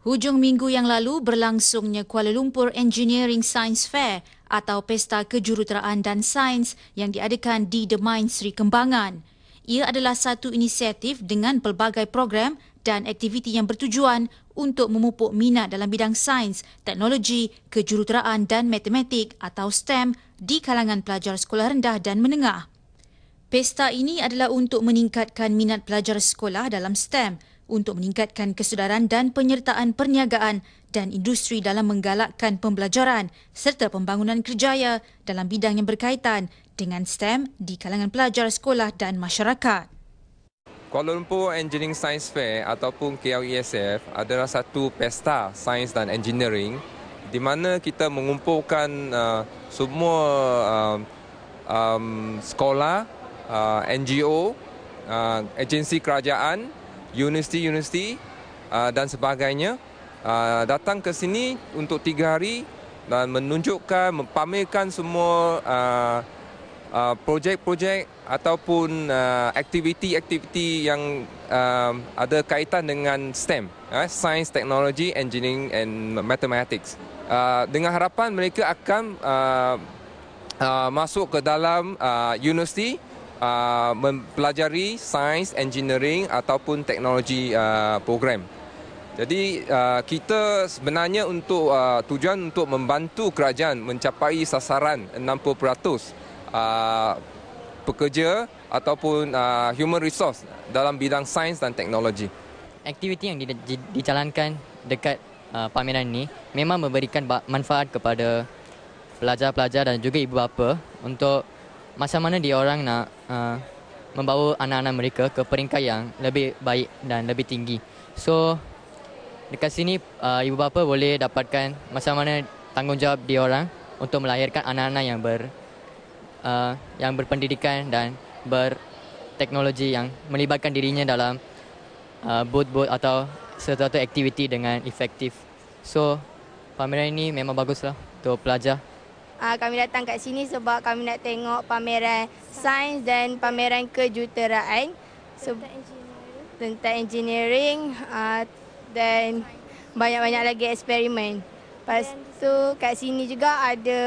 Hujung minggu yang lalu berlangsungnya Kuala Lumpur Engineering Science Fair atau Pesta Kejuruteraan dan Sains yang diadakan di The Mind Sri Kembangan. Ia adalah satu inisiatif dengan pelbagai program dan aktiviti yang bertujuan untuk memupuk minat dalam bidang sains, teknologi, kejuruteraan dan matematik atau STEM di kalangan pelajar sekolah rendah dan menengah. Pesta ini adalah untuk meningkatkan minat pelajar sekolah dalam STEM untuk meningkatkan kesedaran dan penyertaan perniagaan dan industri dalam menggalakkan pembelajaran serta pembangunan kerjaya dalam bidang yang berkaitan dengan STEM di kalangan pelajar sekolah dan masyarakat. Kuala Lumpur Engineering Science Fair ataupun KLESF adalah satu pesta sains dan engineering di mana kita mengumpulkan uh, semua um, um, sekolah, uh, NGO, uh, agensi kerajaan universiti-universiti uh, dan sebagainya uh, datang ke sini untuk tiga hari dan menunjukkan, mempamerkan semua uh, projek-projek ataupun aktiviti-aktiviti yang um, ada kaitan dengan STEM, Science, Technology, Engineering and Mathematics. dengan harapan mereka akan masuk ke dalam uh, universiti uh, mempelajari sains, engineering ataupun teknologi uh, program. Jadi uh, kita sebenarnya untuk uh, tujuan untuk membantu kerajaan mencapai sasaran 60% uh, pekerja ataupun uh, human resource dalam bidang sains dan teknologi. Aktiviti yang dijalankan dekat uh, pameran ini memang memberikan manfaat kepada pelajar-pelajar dan juga ibu bapa untuk masa mana dia orang nak uh, membawa anak-anak mereka ke peringkat yang lebih baik dan lebih tinggi. So dekat sini uh, ibu bapa boleh dapatkan masa mana tanggungjawab dia orang untuk melahirkan anak-anak yang ber uh, yang berpendidikan dan ber teknologi yang melibatkan dirinya dalam uh, boot-boot atau sesuatu aktiviti dengan efektif. So pameran ini memang baguslah untuk pelajar uh, kami datang kat sini sebab kami nak tengok pameran sains dan pameran kejuteraan so, tentang engineering ah, dan banyak-banyak lagi eksperimen. Lepas tu kat sini juga ada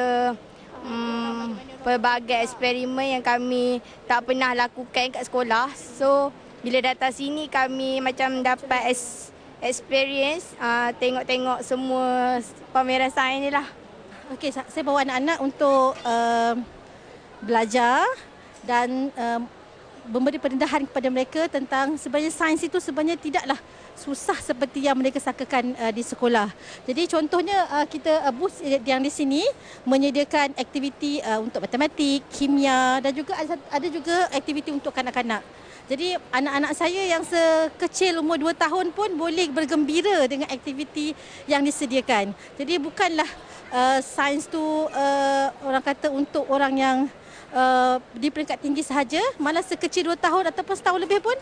um, pelbagai eksperimen yang kami tak pernah lakukan kat sekolah. So bila datang sini kami macam dapat experience uh, tengok-tengok semua pameran sains ni lah. Okey, saya bawa anak-anak untuk uh, belajar dan uh, memberi perendahan kepada mereka tentang sebenarnya sains itu sebenarnya tidaklah susah seperti yang mereka sangkakan uh, di sekolah. Jadi contohnya uh, kita uh, bus yang di sini menyediakan aktiviti uh, untuk matematik, kimia dan juga ada, ada juga aktiviti untuk kanak-kanak. Jadi anak-anak saya yang sekecil umur 2 tahun pun boleh bergembira dengan aktiviti yang disediakan. Jadi bukanlah Eh, sains tu uh, orang kata untuk orang yang uh, di peringkat tinggi sahaja malah sekecil dua tahun ataupun setahun lebih pun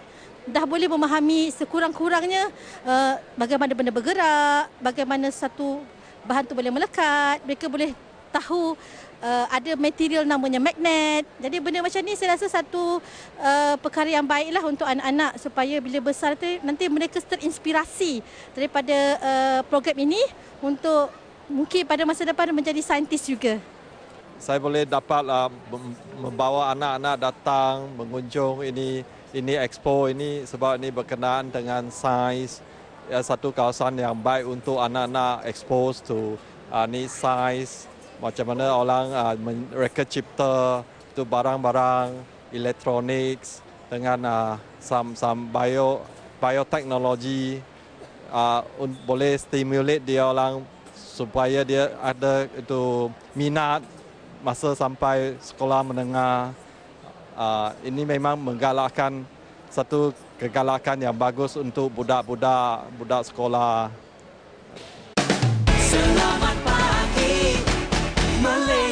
dah boleh memahami sekurang-kurangnya uh, bagaimana benda bergerak bagaimana satu bahan tu boleh melekat mereka boleh tahu uh, ada material namanya magnet jadi benda macam ni saya rasa satu uh, perkara yang baiklah untuk anak-anak supaya bila besar tu nanti mereka terinspirasi daripada uh, program ini untuk mungkin pada masa depan menjadi saintis juga? Saya boleh dapat uh, membawa anak-anak datang mengunjung ini ini expo ini sebab ini berkenaan dengan sains ya, satu kawasan yang baik untuk anak-anak expose to uh, ni sains macam mana orang uh, mereka cipta itu barang-barang elektronik dengan uh, ah, some, some bio biotechnology uh, boleh stimulate dia orang supaya dia ada itu minat masa sampai sekolah menengah. Ah, ini memang menggalakkan satu kegalakan yang bagus untuk budak-budak, budak sekolah.